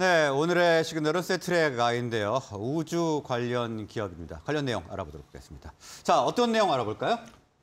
네, 오늘의 시그널은 세트레가인데요 우주 관련 기업입니다. 관련 내용 알아보도록 하겠습니다. 자, 어떤 내용 알아볼까요?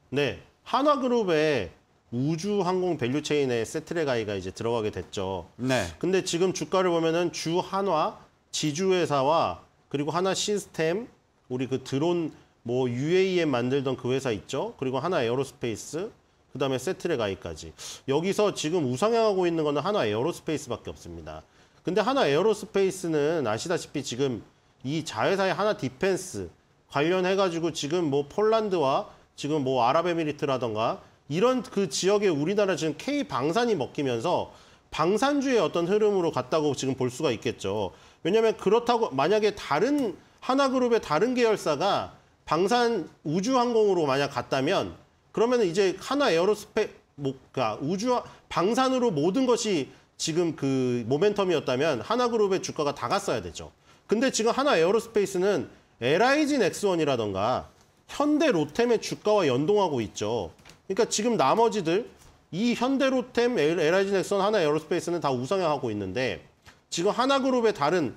네, 한화그룹의 우주 항공 밸류체인에 세트레가이가 이제 들어가게 됐죠. 네. 근데 지금 주가를 보면은 주 한화, 지주회사와 그리고 하나 시스템, 우리 그 드론 뭐 u a e 에 만들던 그 회사 있죠. 그리고 하나 에어로스페이스, 그다음에 세트레가이까지 여기서 지금 우상향하고 있는 거는 하나 에어로스페이스밖에 없습니다. 근데 하나 에어로스페이스는 아시다시피 지금 이 자회사의 하나 디펜스 관련해가지고 지금 뭐 폴란드와 지금 뭐 아랍에미리트라던가 이런 그 지역에 우리나라 지금 K 방산이 먹히면서 방산주의 어떤 흐름으로 갔다고 지금 볼 수가 있겠죠. 왜냐하면 그렇다고 만약에 다른 하나그룹의 다른 계열사가 방산 우주항공으로 만약 갔다면 그러면 이제 하나 에어로스페 뭐그 그러니까 우주 방산으로 모든 것이 지금 그 모멘텀이었다면 하나그룹의 주가가 다 갔어야 되죠. 근데 지금 하나 에어로스페이스는 LIG 넥스원이라던가 현대 로템의 주가와 연동하고 있죠. 그러니까 지금 나머지들 이 현대 로템, LIG 넥스원, 하나 에어로스페이스는 다 우상향하고 있는데 지금 하나그룹의 다른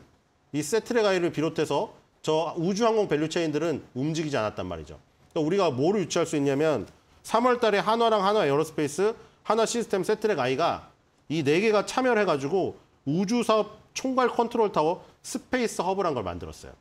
이 세트레가이를 비롯해서 저 우주항공 밸류체인들은 움직이지 않았단 말이죠. 그러니까 우리가 뭐를 유추할 수 있냐면 3월 달에 한화랑 한화 에어로스페이스, 한화 시스템 세트랙 아이가 이네 개가 참여를 해가지고 우주사업 총괄 컨트롤 타워 스페이스 허브란 걸 만들었어요.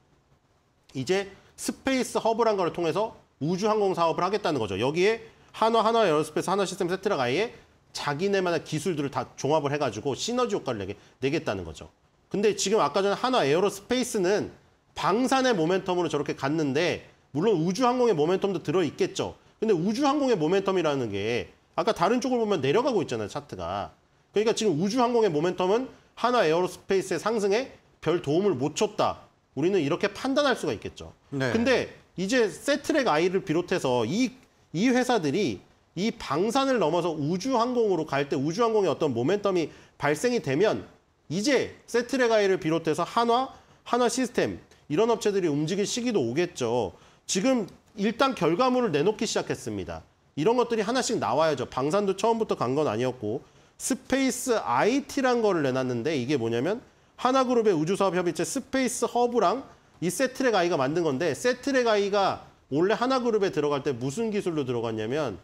이제 스페이스 허브란 걸 통해서 우주항공 사업을 하겠다는 거죠. 여기에 한화, 한화 에어로스페이스, 한화 시스템, 세트락 아이의 자기네만의 기술들을 다 종합을 해가지고 시너지 효과를 내게, 내겠다는 거죠. 근데 지금 아까 전에 한화 에어로스페이스는 방산의 모멘텀으로 저렇게 갔는데 물론 우주항공의 모멘텀도 들어있겠죠. 근데 우주항공의 모멘텀이라는 게 아까 다른 쪽을 보면 내려가고 있잖아요, 차트가. 그러니까 지금 우주항공의 모멘텀은 하나 에어로스페이스의 상승에 별 도움을 못 줬다. 우리는 이렇게 판단할 수가 있겠죠. 네. 근데 이제 세트랙 아이를 비롯해서 이, 이 회사들이 이 방산을 넘어서 우주항공으로 갈 때 우주항공의 어떤 모멘텀이 발생이 되면 이제 세트랙 아이를 비롯해서 한화, 한화 시스템 이런 업체들이 움직일 시기도 오겠죠. 지금 일단 결과물을 내놓기 시작했습니다. 이런 것들이 하나씩 나와야죠. 방산도 처음부터 간 건 아니었고 스페이스 IT란 거를 내놨는데 이게 뭐냐면 하나그룹의 우주사업협의체 스페이스 허브랑 이 세트랙 아이가 만든 건데 세트랙 아이가 원래 하나그룹에 들어갈 때 무슨 기술로 들어갔냐면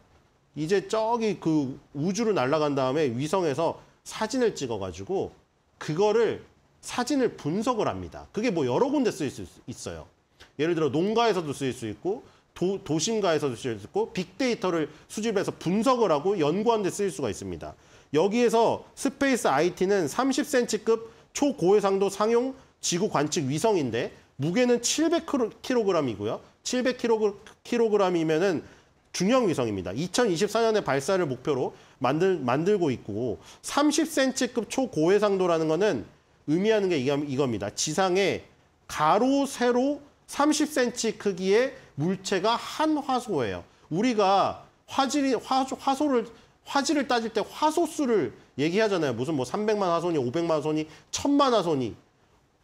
이제 저기 그 우주로 날아간 다음에 위성에서 사진을 찍어가지고 그거를 사진을 분석을 합니다. 그게 뭐 여러 군데 쓰일 수 있어요. 예를 들어 농가에서도 쓰일 수 있고 도, 도심가에서도 쓰일 수 있고 빅데이터를 수집해서 분석을 하고 연구하는 데 쓰일 수가 있습니다. 여기에서 스페이스 IT는 30cm급 초고해상도 상용 지구 관측 위성인데 무게는 700kg이고요. 700kg이면은 중형 위성입니다. 2024년에 발사를 목표로 만들, 만들고 있고 30cm급 초고해상도라는 거는 의미하는 게 이겁니다. 지상에 가로, 세로 30cm 크기의 물체가 한 화소예요. 우리가 화질이, 화, 화소를 화질을 따질 때 화소수를 얘기하잖아요. 무슨 뭐 300만 화소니, 500만 화소니, 1000만 화소니.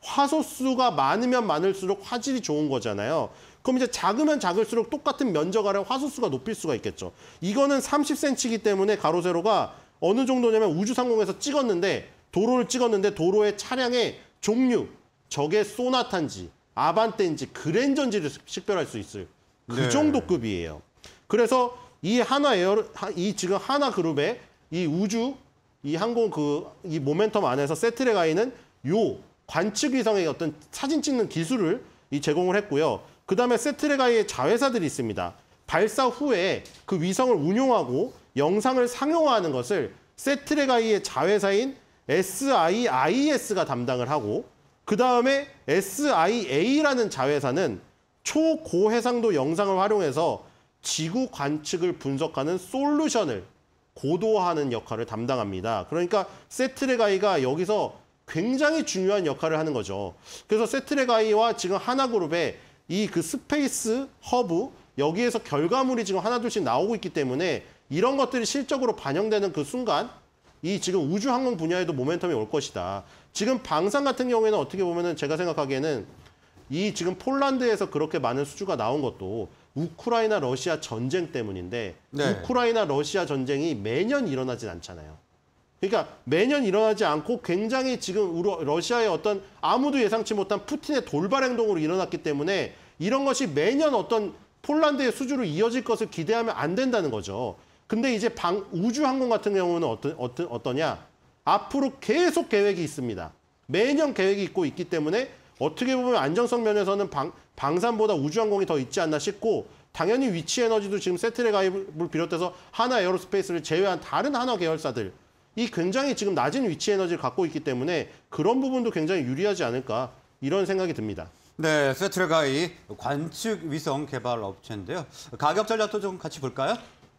화소수가 많으면 많을수록 화질이 좋은 거잖아요. 그럼 이제 작으면 작을수록 똑같은 면적 아래 화소수가 높일 수가 있겠죠. 이거는 30cm이기 때문에 가로 세로가 어느 정도냐면 우주상공에서 찍었는데 도로를 찍었는데 도로의 차량의 종류, 적의 소나탄지, 아반떼인지, 그랜저인지를 식별할 수 있을 그 네. 정도 급이에요. 그래서 이 하나 에어, 이 지금 하나 그룹의 이 우주, 이 항공 그, 이 모멘텀 안에서 세트레가 있는 요 관측 위성의 어떤 사진 찍는 기술을 이 제공을 했고요. 그 다음에 세트레가의 자회사들이 있습니다. 발사 후에 그 위성을 운용하고 영상을 상용화하는 것을 세트레가이의 자회사인 SIIS가 담당을 하고 그 다음에 SIA라는 자회사는 초고해상도 영상을 활용해서 지구 관측을 분석하는 솔루션을 고도화하는 역할을 담당합니다. 그러니까 세트레가이가 여기서 굉장히 중요한 역할을 하는 거죠. 그래서 세트레가이와 지금 하나그룹의 이 그 스페이스 허브 여기에서 결과물이 지금 하나둘씩 나오고 있기 때문에 이런 것들이 실적으로 반영되는 그 순간 이 지금 우주항공 분야에도 모멘텀이 올 것이다. 지금 방산 같은 경우에는 어떻게 보면은 제가 생각하기에는 이 지금 폴란드에서 그렇게 많은 수주가 나온 것도 우크라이나 러시아 전쟁 때문인데 네. 우크라이나 러시아 전쟁이 매년 일어나진 않잖아요. 그러니까 매년 일어나지 않고 굉장히 지금 우러, 러시아의 어떤 아무도 예상치 못한 푸틴의 돌발 행동으로 일어났기 때문에 이런 것이 매년 어떤 폴란드의 수주로 이어질 것을 기대하면 안 된다는 거죠. 근데 이제 방, 우주항공 같은 경우는 어떤, 어떤, 어떠냐? 앞으로 계속 계획이 있습니다. 매년 계획이 있고 있기 때문에 어떻게 보면 안정성 면에서는 방, 방산보다 우주항공이 더 있지 않나 싶고 당연히 위치 에너지도 지금 세트레 가입을 비롯해서 하나 에어로스페이스를 제외한 다른 하나 계열사들 이 굉장히 지금 낮은 위치 에너지를 갖고 있기 때문에 그런 부분도 굉장히 유리하지 않을까 이런 생각이 듭니다. 네, 세트레가이 관측 위성 개발 업체인데요. 가격 전략도 좀 같이 볼까요?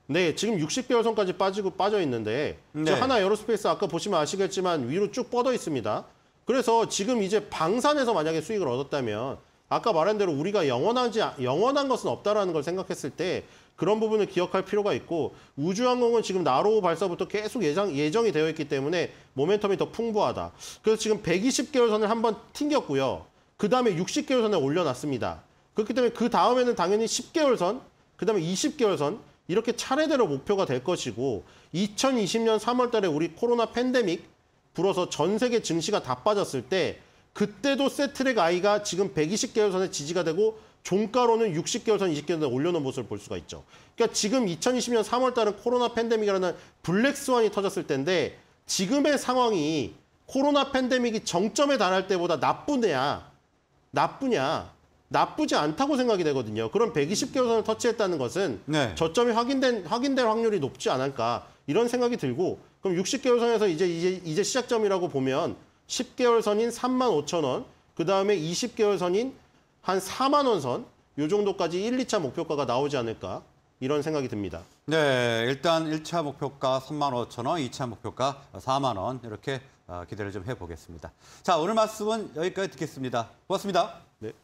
네, 지금 60개월 선까지 빠지고 빠져 있는데 네. 하나 에어로스페이스 아까 보시면 아시겠지만 위로 쭉 뻗어 있습니다. 그래서 지금 이제 방산에서 만약에 수익을 얻었다면 아까 말한 대로 우리가 영원하지 영원한 것은 없다라는 걸 생각했을 때 그런 부분을 기억할 필요가 있고 우주항공은 지금 나로 발사부터 계속 예정, 예정이 되어 있기 때문에 모멘텀이 더 풍부하다. 그래서 지금 120개월선을 한번 튕겼고요. 그 다음에 60개월선에 올려놨습니다. 그렇기 때문에 그 다음에는 당연히 10개월선, 그 다음에 20개월선 이렇게 차례대로 목표가 될 것이고 2020년 3월 달에 우리 코로나 팬데믹 불어서 전 세계 증시가 다 빠졌을 때 그때도 세트랙 아이가 지금 120개월선에 지지가 되고 종가로는 60개월선, 20개월선 올려놓은 모습을 볼 수가 있죠. 그러니까 지금 2020년 3월 달은 코로나 팬데믹이라는 블랙스완이 터졌을 때인데 지금의 상황이 코로나 팬데믹이 정점에 달할 때보다 나쁘냐, 나쁘냐, 나쁘지 않다고 생각이 되거든요. 그럼 120개월선을 터치했다는 것은 네. 저점이 확인된 확인될 확률이 높지 않을까. 이런 생각이 들고 그럼 60개월 선에서 이제 이제 이제 시작점이라고 보면 10개월 선인 3만 5천 원, 그 다음에 20개월 선인 한 4만 원 선, 요 정도까지 1, 2차 목표가가 나오지 않을까 이런 생각이 듭니다. 네, 일단 1차 목표가 3만 5천 원, 2차 목표가 4만 원 이렇게 아, 기대를 좀 해보겠습니다. 자, 오늘 말씀은 여기까지 듣겠습니다. 고맙습니다. 네.